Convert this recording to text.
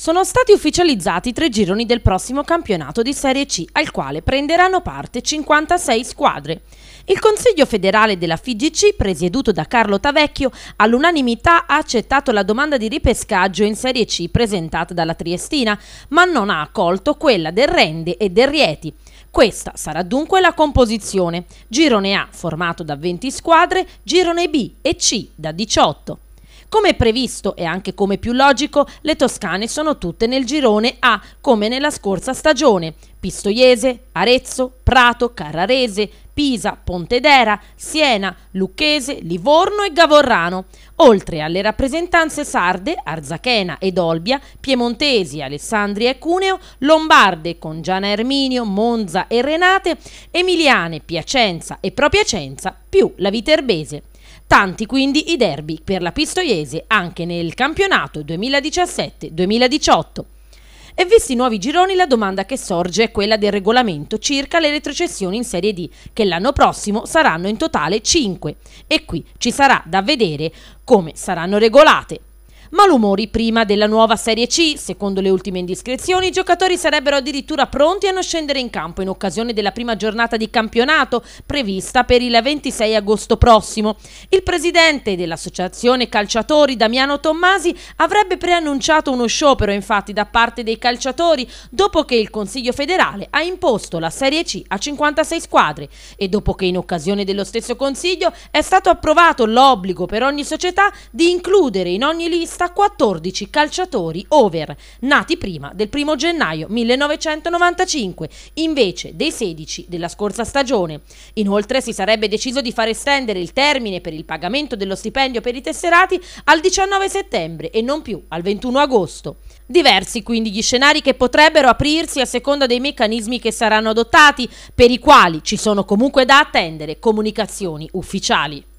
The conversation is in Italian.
Sono stati ufficializzati tre gironi del prossimo campionato di Serie C, al quale prenderanno parte 56 squadre. Il Consiglio federale della FIGC, presieduto da Carlo Tavecchio, all'unanimità ha accettato la domanda di ripescaggio in Serie C presentata dalla Triestina, ma non ha accolto quella del Rende e del Rieti. Questa sarà dunque la composizione. Girone A formato da 20 squadre, girone B e C da 18. Come previsto e anche come più logico, le toscane sono tutte nel girone A, come nella scorsa stagione. Pistoiese, Arezzo, Prato, Carrarese, Pisa, Pontedera, Siena, Lucchese, Livorno e Gavorrano, oltre alle rappresentanze sarde, Arzachena ed Olbia, piemontesi, Alessandria e Cuneo, lombarde con Giana Erminio, Monza e Renate, emiliane, Piacenza e Propiacenza, più la Viterbese. Tanti quindi i derby per la Pistoiese anche nel campionato 2017-2018. E visti i nuovi gironi, la domanda che sorge è quella del regolamento circa le retrocessioni in Serie D, che l'anno prossimo saranno in totale 5. E qui ci sarà da vedere come saranno regolate. Malumori prima della nuova Serie C, secondo le ultime indiscrezioni i giocatori sarebbero addirittura pronti a non scendere in campo in occasione della prima giornata di campionato prevista per il 26 agosto prossimo. Il presidente dell'associazione calciatori Damiano Tommasi avrebbe preannunciato uno sciopero infatti da parte dei calciatori dopo che il Consiglio federale ha imposto la Serie C a 56 squadre e dopo che in occasione dello stesso Consiglio è stato approvato l'obbligo per ogni società di includere in ogni lista lista 14 calciatori over nati prima del 1 gennaio 1995, invece dei 16 della scorsa stagione. Inoltre si sarebbe deciso di far estendere il termine per il pagamento dello stipendio per i tesserati al 19 settembre e non più al 21 agosto. Diversi quindi gli scenari che potrebbero aprirsi a seconda dei meccanismi che saranno adottati, per i quali ci sono comunque da attendere comunicazioni ufficiali.